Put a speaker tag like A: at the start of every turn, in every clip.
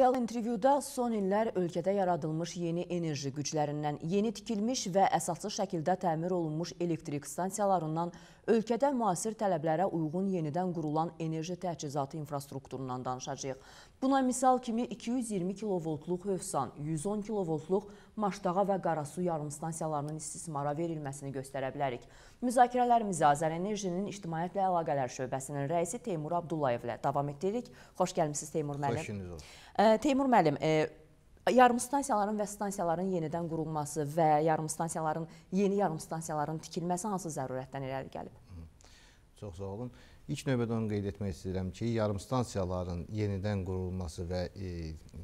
A: Real intervyuda son illər ölkədə yaradılmış yeni enerji güclərindən, yeni tikilmiş və əsaslı şəkildə təmir olunmuş elektrik stansiyalarından Ölkədə müasir tələblərə uyğun yenidən qurulan enerji təchizatı infrastrukturundan danışacağıq. Buna misal kimi 220 kilovoltluq Hövsan, 110 kilovoltluq Maşdağa və Qarasu yarımstansiyalarının istismara verilməsini göstərə bilərik. Müzakirələrimizə Azər Enerjinin İctimaiyyətlə Əlaqələr Şöbəsinin rəisi Teymur Abdullayevlə davam etdiririk. Xoş gəlmişsiniz e, Teymur müəllim. Xoş gəlmişsiniz. Teymur müəllim, yarımstansiyaların və stansiyaların yenidən qurulması və yarımstansiyaların, yeni yarımstansiyaların tikilməsi hansı zərurətdən irəli gəlib?
B: Çox sağ olun. İlk növbədə onu qeyd etmək istəyirəm ki, yarımstansiyaların yenidən qurulması və e,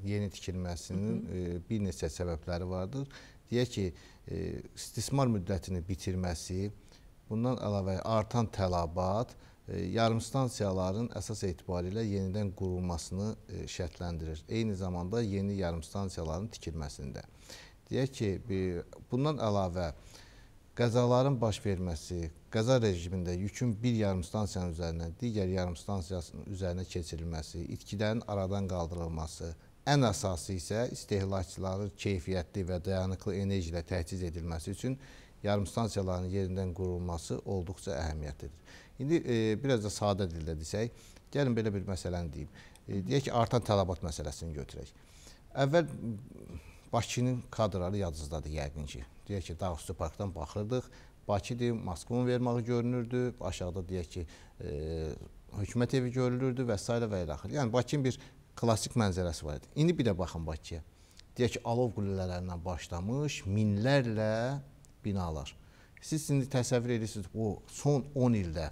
B: yeni tikilməsinin Hı -hı. E, bir neçə səbəbləri vardır. Deyək ki, e, istismar müddətini bitirməsi, bundan əlavə artan tələbat e, yarımstansiyaların əsas etibarilə yenidən qurulmasını e, şərtləndirir. Eyni zamanda yeni yarımstansiyaların tikilməsində. Deyək ki, bir, e, bundan əlavə e, qəzaların baş verməsi, qəza rejimində yükün bir yarım stansiyanın üzərindən digər yarım stansiyasının üzərinə keçirilməsi, itkilərin aradan qaldırılması, ən əsası isə istehlakçıların keyfiyyətli və dayanıqlı enerji ilə təchiz edilməsi üçün yarım stansiyaların yerindən qurulması olduqca əhəmiyyətlidir. İndi e, biraz da sadə dildə desək, gəlin belə bir məsələni deyim. E, deyək ki, artan tələbat məsələsini götürək. Əvvəl Bakının kadrları yadınızdadır yəqin ki. Deyək ki, Dağüstü parkdan baxırdıq. Bakıdır, Moskvun vermağı görünürdü. Aşağıda deyək ki, e, hökumət evi görülürdü və s. və ilə axır. Yəni Bakının bir klassik mənzərəsi var idi. İndi bir də baxın Bakıya. Deyək ki, alov qüllələrindən başlamış minlərlə binalar. Siz indi təsəvvür edirsiniz bu son 10 ildə,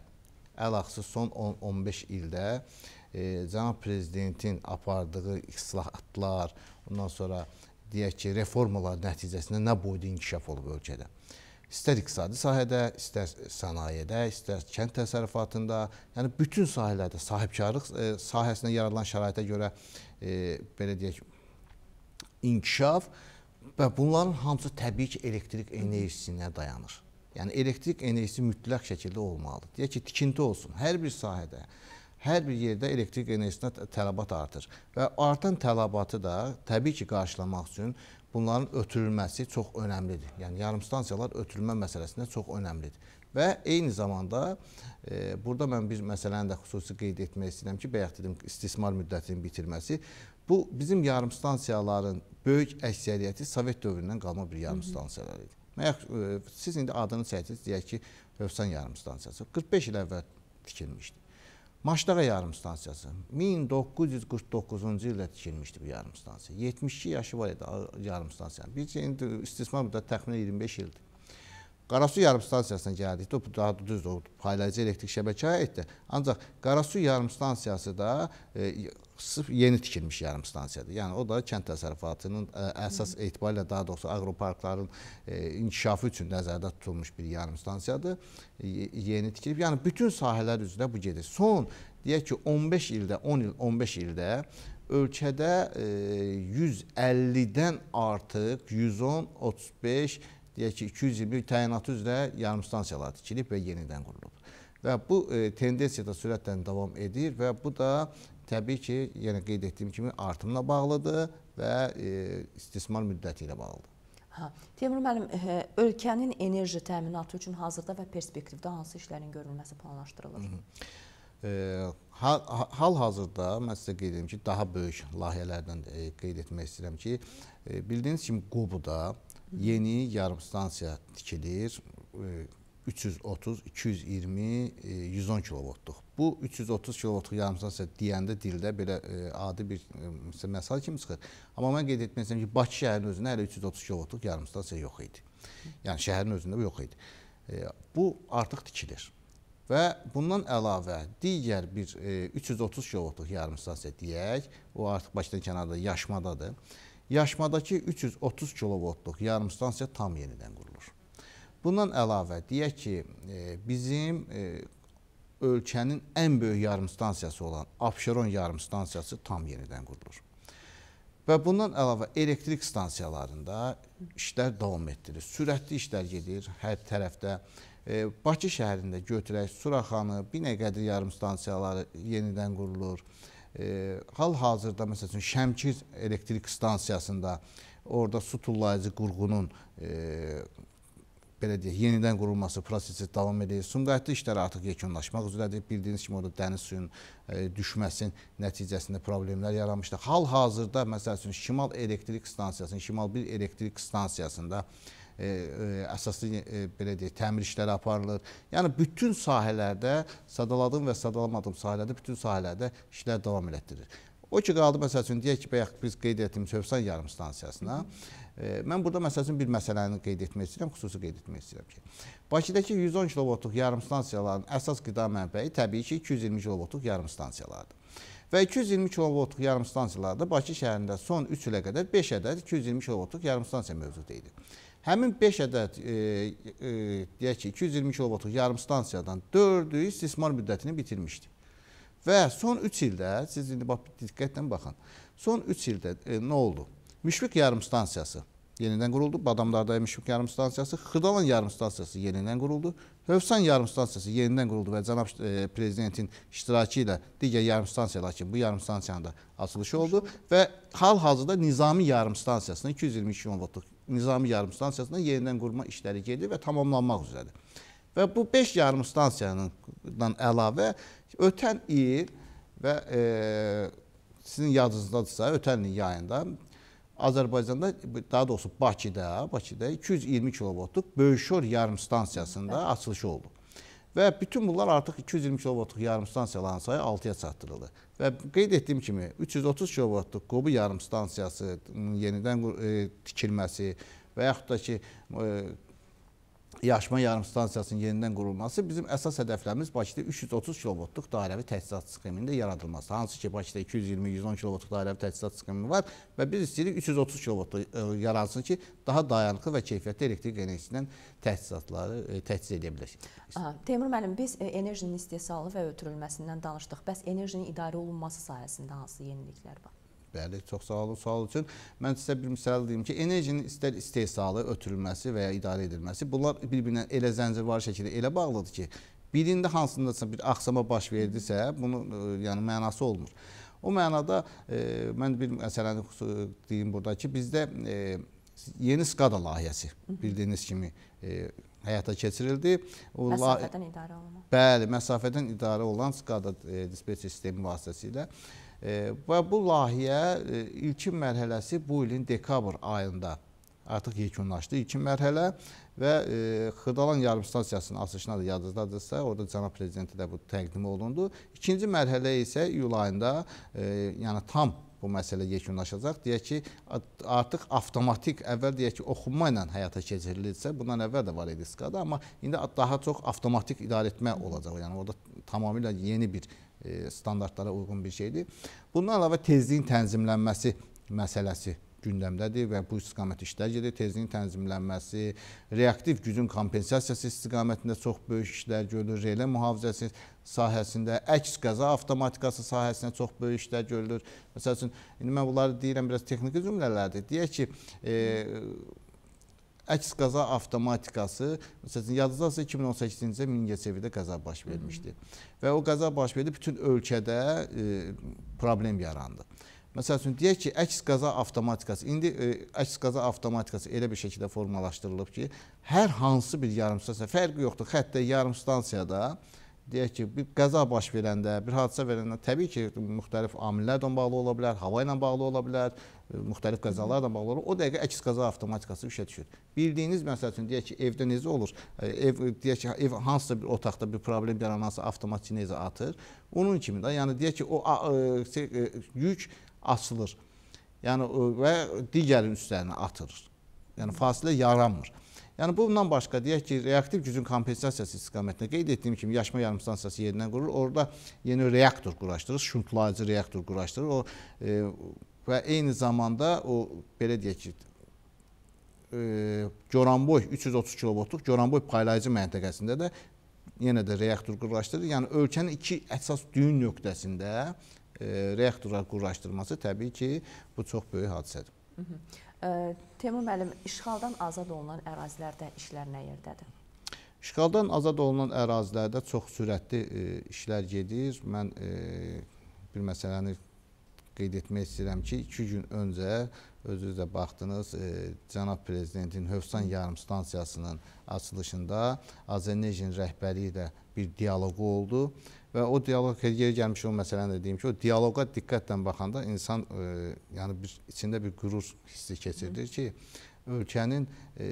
B: əlaqsız son 10-15 ildə e, cənab prezidentin apardığı islahatlar, ondan sonra deyək ki, reformalar nəticəsində nə boyda inkişaf olub ölkədə. İstər iqtisadi sahədə, istər sənayədə, istər kənd təsərrüfatında, yəni bütün sahələrdə sahibkarlıq e, sahəsində yaradılan şəraitə görə e, belə deyək inkişaf və bunların hamısı təbii ki, elektrik enerjisinə dayanır. Yəni elektrik enerjisi mütləq şəkildə olmalıdır. Deyək ki, tikinti olsun, hər bir sahədə hər bir yerdə elektrik enerjisinə tələbat artır və artan tələbatı da təbii ki, qarşılamaq üçün bunların ötürülməsi çox önəmlidir. Yəni yarımstansiyalar ötürülmə məsələsində çox önəmlidir. Və eyni zamanda e, burada mən bir məsələni də xüsusi qeyd etmək istəyirəm ki, bayaq dedim ki, istismar müddətinin bitirməsi. Bu bizim yarımstansiyaların böyük əksəriyyəti Sovet dövründən qalma bir yarımstansiyalar idi. Məyək, e, siz indi adını çəkdiniz deyək ki, Hövsan yarımstansiyası 45 il əvvəl tikilmişdi. Maşdağa yarımstansiyası 1949-cu ildə tikilmişdi bu yarımstansiya. 72 yaşı var idi yarımstansiyanın. Bircə indi istismar müddəti təxminən 25 ildir. Qarasu yarımstansiyasına gəldikdə bu daha düzdür, o paylayıcı elektrik şəbəkəyə aiddir. Ancaq Qarasu yarımstansiyası da e, sırf yeni tikilmiş yarımstansiyadır. Yəni o da kənd təsərrüfatının ə, e, əsas etibarilə daha doğrusu aqroparkların ə, e, inkişafı üçün nəzərdə tutulmuş bir yarımstansiyadır. Y e, yeni tikilib. Yəni bütün sahələr üzrə bu gedir. Son deyək ki 15 ildə, 10 il, 15 ildə ölkədə 150-dən artıq 110, 35 deyək ki, 220 təyinatı üzrə yarımstansiyalar tikilib və yenidən qurulub. Və bu e, tendensiya da sürətlə davam edir və bu da təbii ki, yenə yəni qeyd etdiyim kimi artımla bağlıdır və e, istismar müddəti ilə bağlıdır.
A: Hə, Teymur müəllim, e, ölkənin enerji təminatı üçün hazırda və perspektivdə hansı işlərin görülməsi planlaşdırılır?
B: E, Hal-hazırda hal mən sizə qeyd edim ki, daha böyük layihələrdən e, qeyd etmək istəyirəm ki, e, bildiyiniz kimi Qobuda Yeni yarımstansiya tikilir. 330, 220, 110 kilovoltluq. Bu 330 kilovoltluq yarımstansiya deyəndə dildə belə adi bir məsəl kimi çıxır. Amma mən qeyd etmək istəyirəm ki, Bakı şəhərinin özündə hələ 330 kilovoltluq yarımstansiya yox idi. Yəni şəhərin özündə bu yox idi. Bu artıq tikilir. Və bundan əlavə digər bir 330 kilovoltluq yarımstansiya deyək, o artıq Bakıdan kənarda Yaşmadadır Yaşmadakı 330 kilovoltluq yarımstansiya tam yenidən qurulur. Bundan əlavə deyək ki, e, bizim e, ölkənin ən böyük yarımstansiyası olan Abşeron yarımstansiyası tam yenidən qurulur. Və bundan əlavə elektrik stansiyalarında işlər davam etdirir. Sürətli işlər gedir hər tərəfdə. E, Bakı şəhərində götürək Suraxanı, Binəqədi yarımstansiyaları yenidən qurulur hal-hazırda məsəl üçün Şəmkir elektrik stansiyasında orada su tullayıcı qurğunun e, belə deyək, yenidən qurulması prosesi davam edir. Sumqayıtda işlər artıq yekunlaşmaq üzrədir. Bildiyiniz kimi orada dəniz suyunun e, düşməsinin nəticəsində problemlər yaranmışdı. Hal-hazırda məsəl üçün Şimal elektrik stansiyasının, Şimal 1 elektrik stansiyasında e, e, e əsaslı e, belə deyək, təmir işləri aparılır. Yəni bütün sahələrdə sadaladığım və sadalamadığım sahələrdə bütün sahələrdə işlər davam elətdirir. O ki qaldı məsəl üçün deyək ki, bayaq biz qeyd etdiyimiz Hövsan yarımstansiyasına. E, mən burada məsəl üçün bir məsələni qeyd etmək istəyirəm, xüsusi qeyd etmək istəyirəm ki, Bakıdakı 110 kilovoltluq yarımstansiyaların əsas qida mənbəyi təbii ki 220 kilovoltluq yarımstansiyalardır və 220 kilovoltluq yarımstansiyalarda Bakı şəhərində son 3 ilə qədər 5 ədəd 220 kilovoltluq yarımstansiya mövcud idi. Həmin 5 ədəd, e, e, deyək ki, 220 kilovoltluq yarım stansiyadan 4-ü istismar müddətini bitirmişdi. Və son 3 ildə, siz indi bax, diqqətlə baxın, son 3 ildə e, nə oldu? Müşfiq yarım stansiyası yenidən quruldu, Badamdarda Müşfiq yarım stansiyası, Xırdalan yarım stansiyası yenidən quruldu, Hövsan yarım stansiyası yenidən quruldu və cənab e, prezidentin iştirakı ilə digər yarım stansiyalar kimi bu yarım stansiyanın da açılışı oldu və hal-hazırda Nizami yarım stansiyasına 222 kilovoltluq Nizami yarımstansiyasında yenidən qurma işləri gedir və tamamlanmaq üzrədir. Və bu 5 yarımstansiyanından əlavə ötən il və e, sizin yadınızdadırsa, ötən il yayında Azərbaycanda, daha doğrusu Bakıda, Bakıda 220 kilovoltluq Böyükşor yarımstansiyasında açılışı oldu. Və bütün bunlar artıq 220 kilovoltluq yarımstansiyaların sayı 6-ya çatdırıldı. Və qeyd etdiyim kimi 330 kilovoltluq qobu yarımstansiyası yenidən e, tikilməsi və yaxud da ki e, yaşma yarımstansiyasının yenidən qurulması bizim əsas hədəflərimiz Bakıda 330 kilovoltluq dairəvi təchizat sxemində yaradılması. Hansı ki, Bakıda 220-110 kilovoltluq dairəvi təchizat sxemi var və biz istəyirik 330 kilovoltluq e, yaransın ki, daha dayanıqlı və keyfiyyətli elektrik enerjisindən təchizatları e, təchiz edə bilək.
A: Teymur müəllim, biz e, enerjinin istehsalı və ötürülməsindən danışdıq. Bəs enerjinin idarə olunması sahəsində hansı yeniliklər var?
B: Bəli, çox sağ olun sual üçün. Mən sizə bir misal deyim ki, enerjinin istər istehsalı, ötürülməsi və ya idarə edilməsi, bunlar bir-birinə elə zəncirvari şəkildə elə bağlıdır ki, birində hansındasa bir axsama baş verdisə, bunun e, yəni mənası olmur. O mənada e, mən bir məsələni deyim burada ki, bizdə e, yeni SCADA layihəsi bildiyiniz kimi e, həyata keçirildi. O, məsafədən idarə olunan. Bəli, məsafədən idarə olan SCADA e, dispeçer sistemi vasitəsilə e, Və bu layihə e, ilkin mərhələsi bu ilin dekabr ayında artıq yekunlaşdı. İlkin mərhələ və e, Xırdalan yarımstansiyasının açılışına da yadınızdadırsa, orada cənab prezidenti də bu təqdim olundu. İkinci mərhələ isə iyul ayında, e, yəni tam bu məsələ yekunlaşacaq. Deyək ki, artıq avtomatik, əvvəl deyək ki, oxunma ilə həyata keçirilirsə, bundan əvvəl də var idi SKAD-da, amma indi daha çox avtomatik idarə etmə olacaq. Yəni orada tamamilə yeni bir E, standartlara uyğun bir şeydir. Bundan əlavə tezliyin tənzimlənməsi məsələsi gündəmdədir və bu istiqamət işlər gedir. Tezliyin tənzimlənməsi, reaktiv gücün kompensasiyası istiqamətində çox böyük işlər görülür. Relə mühafizəsi sahəsində, əks qəza avtomatikası sahəsində çox böyük işlər görülür. Məsəl üçün, indi mən bunları deyirəm, biraz texniki cümlələrdir. Deyək ki, e, Əks qaza avtomatikası, məsələn, yadınızdasa 2018-ci ildə Mingəçevirdə qəza baş vermişdi. Və o qəza baş verdi, bütün ölkədə e, problem yarandı. Məsəl üçün deyək ki, əks qaza avtomatikası, indi ə, e, əks qaza avtomatikası elə bir şəkildə formalaşdırılıb ki, hər hansı bir yarımstansiya, fərqi yoxdur, xəttə yarımstansiyada deyək ki, bir qəza baş verəndə, bir hadisə verəndə təbii ki, müxtəlif amillər ilə bağlı ola bilər, hava ilə bağlı ola bilər, E, müxtəlif qəzalarla bağlı olur. O dəqiqə əks qəza avtomatikası işə düşür. Bildiyiniz məsəl üçün deyək ki, evdə necə olur? E, ev deyək ki, ev hansısa bir otaqda bir problem yaranansa avtomatik necə atır? Onun kimi də, yəni deyək ki, o e, yük açılır. Yəni və digərin üstlərinə atılır. Yəni fasilə yaranmır. Yəni bundan başqa deyək ki, reaktiv gücün kompensasiyası istiqamətində qeyd etdiyim kimi yaşma yarımstansiyası yerindən qurulur. Orada yeni reaktor quraşdırır, şuntlayıcı reaktor quraşdırır. O e, və eyni zamanda o belə deyək ki, e, Goranboy 330 kilovoltluq Goranboy paylayıcı məntəqəsində də yenə də reaktor qurlaşdırır. Yəni ölkənin iki əsas düyün nöqtəsində e, reaktorlar qurlaşdırması təbii ki, bu çox böyük hadisədir.
A: Hı -hı. E, Temur müəllim, işğaldan azad olunan ərazilərdə işlər nə yerdədir?
B: İşğaldan azad olunan ərazilərdə çox sürətli e, işlər gedir. Mən e, bir məsələni qeyd etmək istəyirəm ki, iki gün öncə özünüz də baxdınız, e, cənab prezidentin Hövsan yarımstansiyasının açılışında Azərnejin rəhbəri ilə bir dialoqu oldu və o dialoq yeri gəlmiş o məsələni də deyim ki, o dialoqa diqqətlə baxanda insan e, yəni bir içində bir qürur hissi keçirir ki, ölkənin e,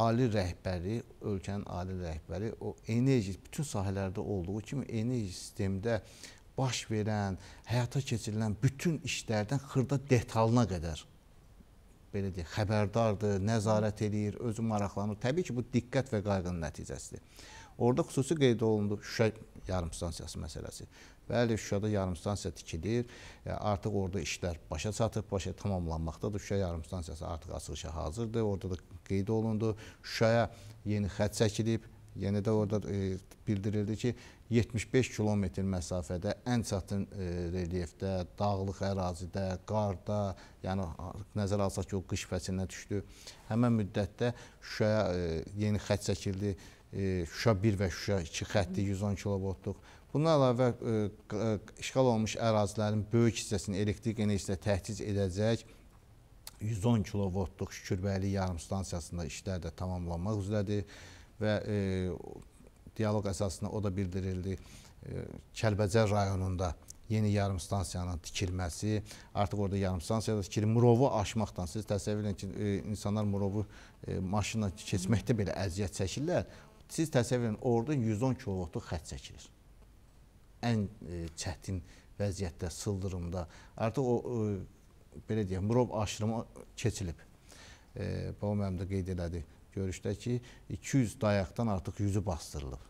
B: ali rəhbəri, ölkənin ali rəhbəri o enerji bütün sahələrdə olduğu kimi enerji sistemdə baş verən, həyata keçirilən bütün işlərdən xırda detalına qədər belə deyək, xəbərdardır, nəzarət eləyir, özü maraqlanır. Təbii ki, bu diqqət və qayğının nəticəsidir. Orada xüsusi qeyd olundu Şuşa yarımstansiyası məsələsi. Bəli, Şuşada yarımstansiya tikilir. E, artıq orada işlər başa çatıb, başa tamamlanmaqdadır. Şuşa yarımstansiyası artıq açılışa hazırdır. Orada da qeyd olundu. Şuşaya yeni xətt çəkilib. Yəni də orada e, bildirildi ki, 75 kilometr məsafədə ən çətin e, relyefdə, dağlıq ərazidə, qarda, yəni nəzərə alsaq ki, o qış fəslinə düşdü. Həmin müddətdə Şuşaya e, yeni xətt çəkildi. E, Şuşa 1 və Şuşa 2 xətti 110 kilovoltluq. Bundan əlavə e, e, işğal olunmuş ərazilərin böyük hissəsini elektrik enerjisi ilə təchiz edəcək 110 kilovoltluq Şükürbəli yarımstansiyasında işlər də tamamlanmaq üzrədir və e, dialoq əsasında o da bildirildi. E, Kəlbəcər rayonunda yeni yarım stansiyanın tikilməsi, artıq orada yarım stansiyada tikili Murovu aşmaqdan siz təsəvvür edin ki, e, insanlar Murovu e, maşınla keçməkdə belə əziyyət çəkirlər. Siz təsəvvür edin, orada 110 kilovoltluq xətt çəkilir. Ən e, çətin vəziyyətdə, sıldırımda. Artıq o e, belə deyək, Murov aşırımı keçilib. E, Babam mənim də qeyd elədi görüşdə ki, 200 dayaqdan artıq 100-ü bastırılıb.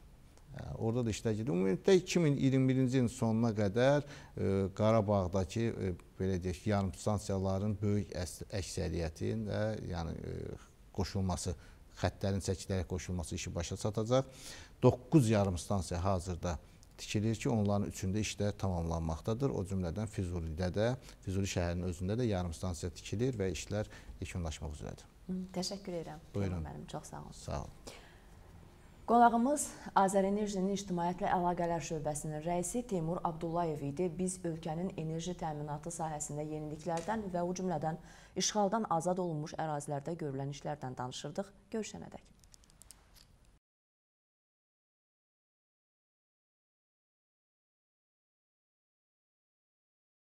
B: Hə, orada da işlə gedir. Ümumiyyətlə 2021-ci ilin sonuna qədər ə, e, Qarabağdakı ə, e, belə deyək ki, yarımstansiyaların böyük əksəriyyətinin də yəni ə, e, qoşulması, xəttlərin çəkilərək qoşulması işi başa çatacaq. 9 yarımstansiya hazırda tikilir ki, onların üçündə işlər tamamlanmaqdadır. O cümlədən Füzulidə də, Füzuli şəhərinin özündə də yarımstansiya tikilir və işlər yekunlaşmaq üzrədir.
A: Təşəkkür edirəm. Buyurun. Mənim çox sağ olun. Sağ olun. Qonağımız Azərenerjinin İctimaiyyətlə Əlaqələr Şöbəsinin rəisi Teymur Abdullayev idi. Biz ölkənin enerji təminatı sahəsində yeniliklərdən və o cümlədən işğaldan azad olunmuş ərazilərdə görülən işlərdən danışırdıq.
B: Görüşənədək.